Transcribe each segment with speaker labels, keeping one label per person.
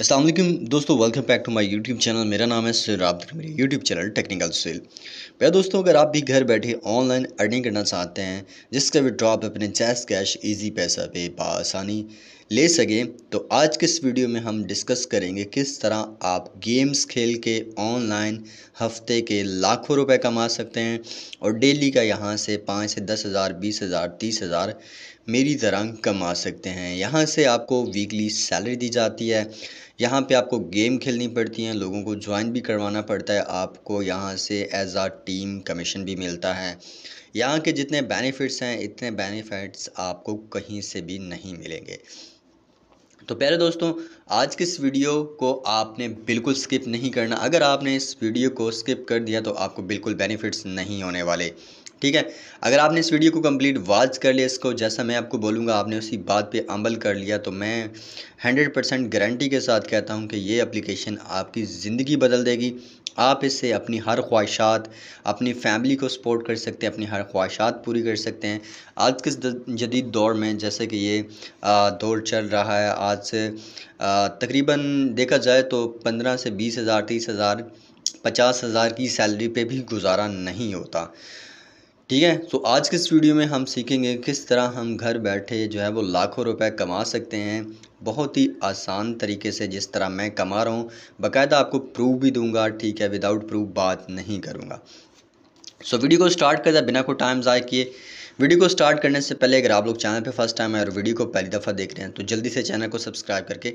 Speaker 1: असलम दोस्तों welcome back to my YouTube channel मेरा नाम है सुराब मेरे यूट्यूब चैनल टेक्निकल सेल भैया दोस्तों अगर आप भी घर बैठे ऑनलाइन अर्निंग करना चाहते हैं जिसका विड्रॉ आप अपने चैस कैश इजी पैसा पे आसानी ले सकें तो आज के इस वीडियो में हम डिस्कस करेंगे किस तरह आप गेम्स खेल के ऑनलाइन हफ्ते के लाखों रुपए कमा सकते हैं और डेली का यहाँ से पाँच से दस हज़ार बीस हज़ार तीस हज़ार मेरी तरह कमा सकते हैं यहाँ से आपको वीकली सैलरी दी जाती है यहाँ पे आपको गेम खेलनी पड़ती हैं लोगों को ज्वाइन भी करवाना पड़ता है आपको यहाँ से एज आ टीम कमीशन भी मिलता है यहाँ के जितने बेनिफिट्स हैं इतने बेनिफिट्स आपको कहीं से भी नहीं मिलेंगे तो प्यारे दोस्तों आज की इस वीडियो को आपने बिल्कुल स्किप नहीं करना अगर आपने इस वीडियो को स्किप कर दिया तो आपको बिल्कुल बेनिफिट्स नहीं होने वाले ठीक है अगर आपने इस वीडियो को कंप्लीट वॉच कर लिया इसको जैसा मैं आपको बोलूँगा आपने उसी बात पे अमल कर लिया तो मैं 100 परसेंट गारंटी के साथ कहता हूँ कि ये एप्लीकेशन आपकी ज़िंदगी बदल देगी आप इससे अपनी हर ख्वाहिशात अपनी फैमिली को सपोर्ट कर सकते हैं अपनी हर ख्वाहिशात पूरी कर सकते हैं आज के जदीद दौर में जैसे कि ये दौर चल रहा है आज से तकरीबन देखा जाए तो पंद्रह से बीस हज़ार तीस हज़ार पचास हज़ार की सैलरी पे भी गुजारा नहीं होता ठीक है तो आज के इस वीडियो में हम सीखेंगे किस तरह हम घर बैठे जो है वो लाखों रुपए कमा सकते हैं बहुत ही आसान तरीके से जिस तरह मैं कमा रहा हूँ बाकायदा आपको प्रूफ भी दूंगा ठीक है विदाउट प्रूफ बात नहीं करूँगा सो वीडियो को स्टार्ट कर बिना कोई टाइम ज़ाय किए वीडियो को स्टार्ट करने से पहले अगर आप लोग चैनल पे फर्स्ट टाइम आए और वीडियो को पहली दफ़ा देख रहे हैं तो जल्दी से चैनल को सब्सक्राइब करके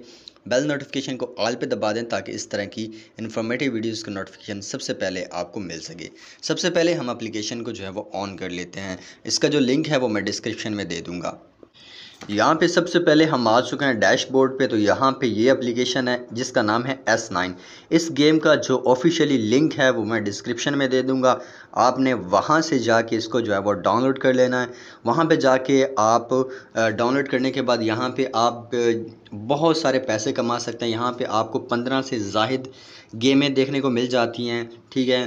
Speaker 1: बेल नोटिफिकेशन को ऑल पे दबा दें ताकि इस तरह की इन्फॉर्मेटिव वीडियोस का नोटिफिकेशन सबसे पहले आपको मिल सके सबसे पहले हम एप्लीकेशन को जो है वो ऑन कर लेते हैं इसका जो लिंक है वो मैं डिस्क्रिप्शन में दे दूँगा यहाँ पे सबसे पहले हम आ चुके हैं डैशबोर्ड पे तो यहाँ पे ये एप्लीकेशन है जिसका नाम है S9 इस गेम का जो ऑफिशियली लिंक है वो मैं डिस्क्रिप्शन में दे दूँगा आपने वहाँ से जाके इसको जो है वो डाउनलोड कर लेना है वहाँ पे जाके आप डाउनलोड करने के बाद यहाँ पे आप बहुत सारे पैसे कमा सकते हैं यहाँ पर आपको पंद्रह से जाहिद गेमें देखने को मिल जाती हैं ठीक है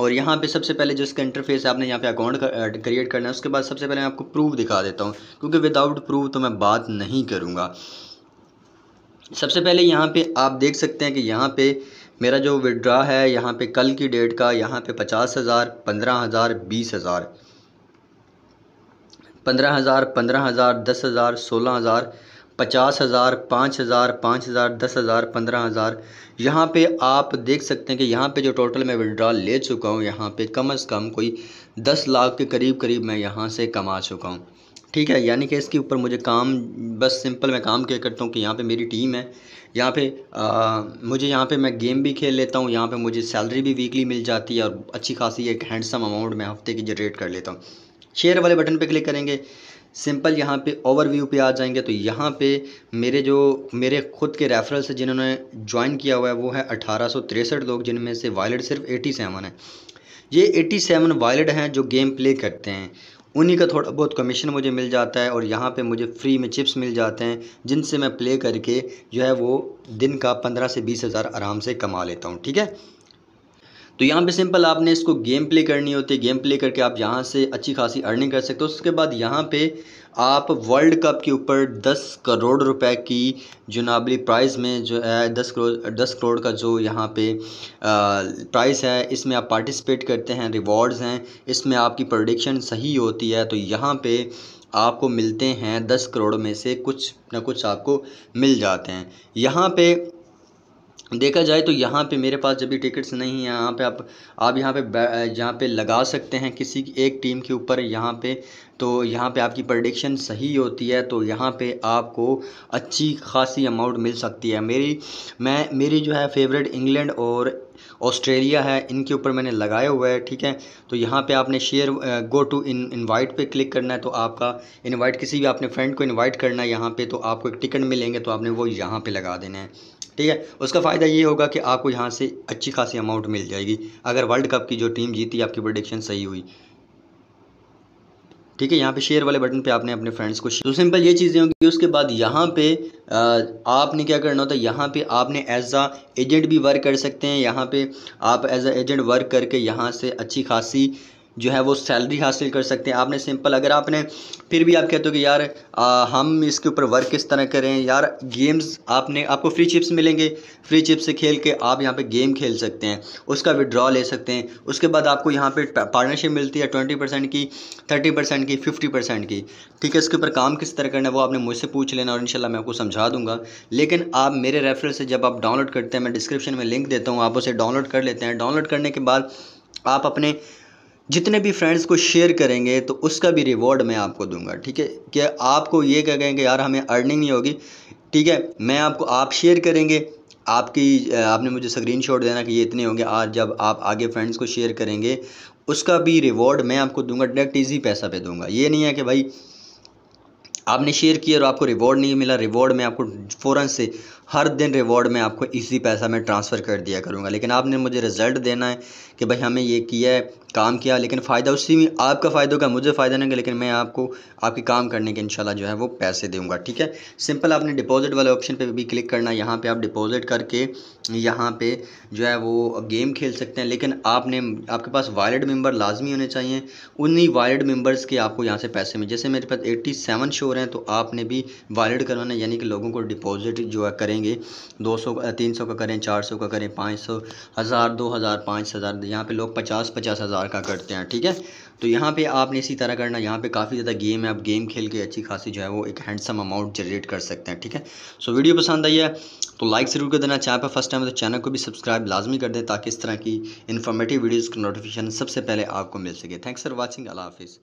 Speaker 1: और यहाँ पे सबसे पहले जो इसका इंटरफेस है आपने यहाँ पे अकाउंट क्रिएट करना है उसके बाद सबसे पहले मैं आपको प्रूफ दिखा देता हूँ क्योंकि विदाउट प्रूफ तो मैं बात नहीं करूँगा सबसे पहले यहाँ पे आप देख सकते हैं कि यहाँ पे मेरा जो विड्रा है यहाँ पे कल की डेट का यहाँ पे पचास हज़ार पंद्रह हज़ार बीस हज़ार पंद्रह हज़ार पंद्रह हज़ार दस हज़ार सोलह हज़ार पचास हज़ार पाँच हज़ार पाँच हज़ार दस हज़ार पंद्रह हज़ार यहाँ पे आप देख सकते हैं कि यहाँ पे जो टोटल मैं विड्रॉल ले चुका हूँ यहाँ पे कम अज़ कम कोई दस लाख के करीब करीब मैं यहाँ से कमा चुका हूँ ठीक है यानी कि इसके ऊपर मुझे काम बस सिंपल मैं काम क्या करता हूँ कि यहाँ पे मेरी टीम है यहाँ पे आ, मुझे यहाँ पे मैं गेम भी खेल लेता हूँ यहाँ पे मुझे सैलरी भी वीकली मिल जाती है और अच्छी खासी एक हैंडसम अमाउंट मैं हफ्ते की जनरेट कर लेता हूँ शेयर वाले बटन पे क्लिक करेंगे सिंपल यहाँ पे ओवरव्यू पे आ जाएंगे तो यहाँ पे मेरे जो मेरे खुद के रेफरल से जिन्होंने ज्वाइन किया हुआ है वो है अठारह लोग जिनमें से वायलट सिर्फ 87 है ये 87 वायलट हैं जो गेम प्ले करते हैं उन्हीं का थोड़ा बहुत कमीशन मुझे मिल जाता है और यहाँ पे मुझे फ्री में चिप्स मिल जाते हैं जिनसे मैं प्ले करके जो है वो दिन का पंद्रह से बीस हज़ार आराम से कमा लेता हूँ ठीक है तो यहाँ पे सिंपल आपने इसको गेम प्ले करनी होती है गेम प्ले करके आप यहाँ से अच्छी खासी अर्निंग कर सकते हो उसके बाद यहाँ पे आप वर्ल्ड कप के ऊपर 10 करोड़ रुपए की नाबली प्राइज़ में जो है 10 करोड़ 10 करोड़ का जो यहाँ पे प्राइस है इसमें आप पार्टिसिपेट करते हैं रिवॉर्ड्स हैं इसमें आपकी प्रोडिक्शन सही होती है तो यहाँ पे आपको मिलते हैं दस करोड़ में से कुछ ना कुछ आपको मिल जाते हैं यहाँ पे देखा जाए तो यहाँ पे मेरे पास जब भी टिकट्स नहीं हैं यहाँ पे आप आप यहाँ पे जहाँ पे लगा सकते हैं किसी एक टीम के ऊपर यहाँ पे तो यहाँ पे आपकी प्रडिक्शन सही होती है तो यहाँ पे आपको अच्छी खासी अमाउंट मिल सकती है मेरी मैं मेरी जो है फेवरेट इंग्लैंड और ऑस्ट्रेलिया है इनके ऊपर मैंने लगाया हुआ है ठीक है तो यहाँ पे आपने share go to in invite पे क्लिक करना है तो आपका इनवाइट किसी भी आपने फ्रेंड को इनवाइट करना है यहाँ पे तो आपको एक टिकट मिलेंगे तो आपने वो यहाँ पे लगा देना है ठीक है उसका फ़ायदा ये होगा कि आपको यहाँ से अच्छी खासी अमाउंट मिल जाएगी अगर वर्ल्ड कप की जो टीम जीती आपकी प्रोडिक्शन सही हुई ठीक है यहाँ पे शेयर वाले बटन पे आपने अपने फ्रेंड्स को तो सिंपल ये चीज़ें होंगी उसके बाद यहाँ पे आपने क्या करना होता है यहाँ पे आपने एज आ एजेंट भी वर्क कर सकते हैं यहाँ पे आप एज आ एजेंट वर्क करके यहाँ से अच्छी खासी जो है वो सैलरी हासिल कर सकते हैं आपने सिंपल अगर आपने फिर भी आप कहते हो कि यार आ, हम इसके ऊपर वर्क किस तरह करें यार गेम्स आपने आपको फ्री चिप्स मिलेंगे फ्री चिप्स से खेल के आप यहाँ पे गेम खेल सकते हैं उसका विड्रॉ ले सकते हैं उसके बाद आपको यहाँ पे पार्टनरशिप मिलती है ट्वेंटी परसेंट की थर्टी परसेंट की फिफ्टी परसेंट की ठीक है इसके ऊपर काम किस तरह करना है वो आपने मुझसे पूछ लेना और इनशाला मैं आपको समझा दूंगा लेकिन आप मेरे रेफरल से जब आप डाउनलोड करते हैं मैं डिस्क्रिप्शन में लिंक देता हूँ आप उसे डाउनलोड कर लेते हैं डाउनलोड करने के बाद आप अपने जितने भी फ्रेंड्स को शेयर करेंगे तो उसका भी रिवॉर्ड मैं आपको दूंगा ठीक है क्या आपको ये गए कहेंगे यार हमें अर्निंग नहीं होगी ठीक है मैं आपको आप शेयर करेंगे आपकी आपने मुझे स्क्रीन शॉट देना कि ये इतने होंगे आज जब आप आगे फ्रेंड्स को शेयर करेंगे उसका भी रिवॉर्ड मैं आपको दूंगा डायरेक्ट इजी पैसा पे दूंगा ये नहीं है कि भाई आपने शेयर किया और आपको रिवॉर्ड नहीं मिला रिवॉर्ड मैं आपको फ़ौरन से हर दिन रिवॉर्ड में आपको इसी पैसा मैं ट्रांसफ़र कर दिया करूँगा लेकिन आपने मुझे रिज़ल्ट देना है कि भाई हमें ये किया है काम किया लेकिन फ़ायदा उसी में आपका फ़ायदा होगा मुझे फ़ायदा नहीं लेकिन मैं आपको आपके काम करने के इंशाल्लाह जो है वो पैसे दूंगा ठीक है सिंपल आपने डिपॉजिट वाले ऑप्शन पे भी क्लिक करना है यहाँ पर आप डिपॉजिट करके यहाँ पे जो है वो गेम खेल सकते हैं लेकिन आपने आपके पास वॉलेट मेम्बर लाजमी होने चाहिए उन्हीं वॉलेट मेम्बर्स के आपको यहाँ से पैसे मिले जैसे मेरे पास एट्टी शो रहे हैं तो आपने भी वॉलेट करवाना यानी कि लोगों को डिपॉजिट जो है करें करेंगे दो सौ तीन सौ का करें चार सौ का करें पाँच सौ हज़ार दो हज़ार पाँच हज़ार यहाँ पे लोग पचास पचास हज़ार का करते हैं ठीक है तो यहाँ पे आपने इसी तरह करना यहाँ पे काफ़ी ज़्यादा गेम है आप गेम खेल के अच्छी खासी जो है वो एक हैंडसम अमाउंट जनरेट कर सकते हैं ठीक है सो वीडियो पसंद आई है तो लाइक ज़रूर कर देना चैनल पर फर्स्ट टाइम तो चैनल को भी सब्सक्राइब लाजमी कर दें ताकि इस तरह की इन्फॉर्मेटिव वीडियोज़ का नोटिफिकेशन सबसे पहले आपको मिल सके थैंक्स फॉर वॉचिंग अला हाफिज़